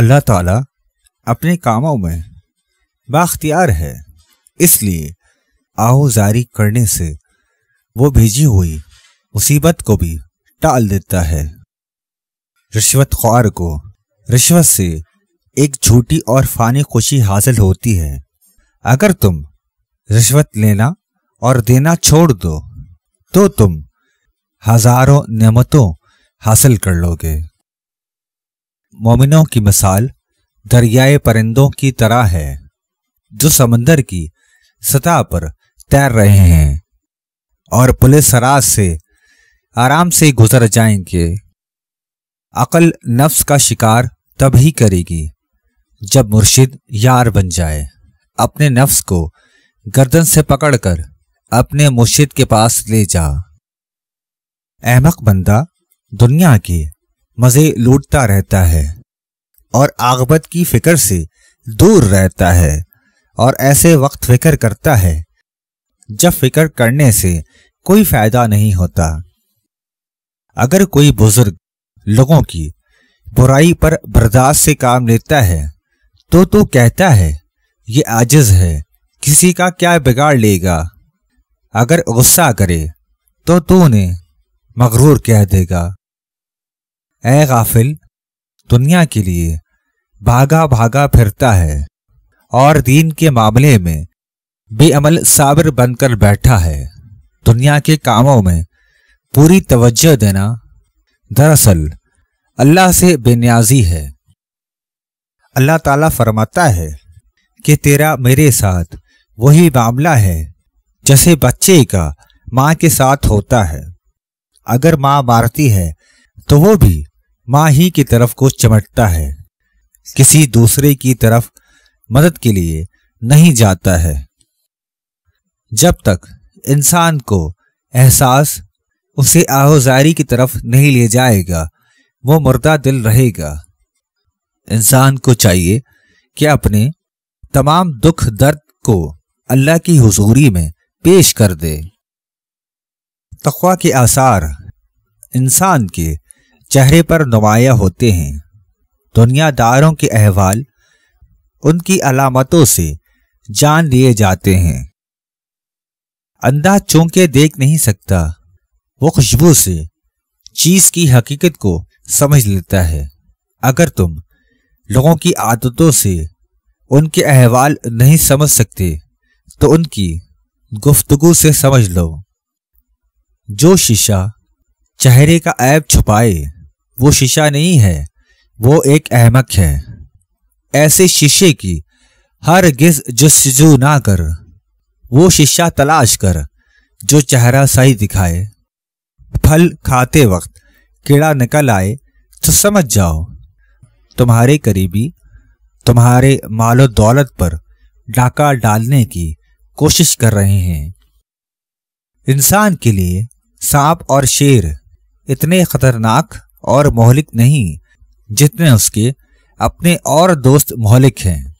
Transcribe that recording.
अल्लाह ताला अपने कामों में बाख्तियार है इसलिए आहोजारी करने से वो भेजी हुई मुसीबत को भी टाल देता है रिश्वत ख्वार को रिश्वत से एक झूठी और फानी खुशी हासिल होती है अगर तुम रिश्वत लेना और देना छोड़ दो तो तुम हजारों नमतों हासिल कर लोगे मोमिनों की मिसाल दरियाए परिंदों की तरह है जो समंदर की सतह पर तैर रहे हैं और पुलिस सराज से आराम से गुजर जाएंगे अकल नफ्स का शिकार तब ही करेगी जब मुर्शिद यार बन जाए अपने नफ्स को गर्दन से पकड़कर अपने मुर्शिद के पास ले जा अहमक बंदा दुनिया की मजे लूटता रहता है और आगबत की फिक्र से दूर रहता है और ऐसे वक्त फिक्र करता है जब फिक्र करने से कोई फायदा नहीं होता अगर कोई बुजुर्ग लोगों की बुराई पर बर्दाश्त से काम लेता है तो तू तो कहता है ये आजिज है किसी का क्या बिगाड़ लेगा अगर गुस्सा करे तो तू मगरूर कह देगा ए गाफिल दुनिया के लिए भागा भागा फिरता है और दीन के मामले में बेअमल साबिर बनकर बैठा है दुनिया के कामों में पूरी तवज्जो देना दरअसल अल्लाह से बेन्याजी है अल्लाह ताला फरमाता है कि तेरा मेरे साथ वही मामला है जैसे बच्चे का माँ के साथ होता है अगर माँ मारती है तो वो भी माँ ही की तरफ को चमटता है किसी दूसरे की तरफ मदद के लिए नहीं जाता है जब तक इंसान को एहसास उसे आहोजारी की तरफ नहीं ले जाएगा वो मुर्दा दिल रहेगा इंसान को चाहिए कि अपने तमाम दुख दर्द को अल्लाह की हुजूरी में पेश कर दे तख्वा के आसार इंसान के चेहरे पर नुमाया होते हैं दुनियादारों के अहवाल उनकी अलामतों से जान लिए जाते हैं अंधा चौंके देख नहीं सकता वो खुशबू से चीज की हकीकत को समझ लेता है अगर तुम लोगों की आदतों से उनके अहवाल नहीं समझ सकते तो उनकी गुफ्तगु से समझ लो जो शीशा चेहरे का ऐब छुपाए वो शीशा नहीं है वो एक अहमक है ऐसे शीशे की हर गिज जस्जू ना कर वो शीशा तलाश कर जो चेहरा सही दिखाए फल खाते वक्त कीड़ा निकल आए तो समझ जाओ तुम्हारे करीबी तुम्हारे मालो दौलत पर डाका डालने की कोशिश कर रहे हैं इंसान के लिए सांप और शेर इतने खतरनाक और मोहलिक नहीं जितने उसके अपने और दोस्त मोहलिक हैं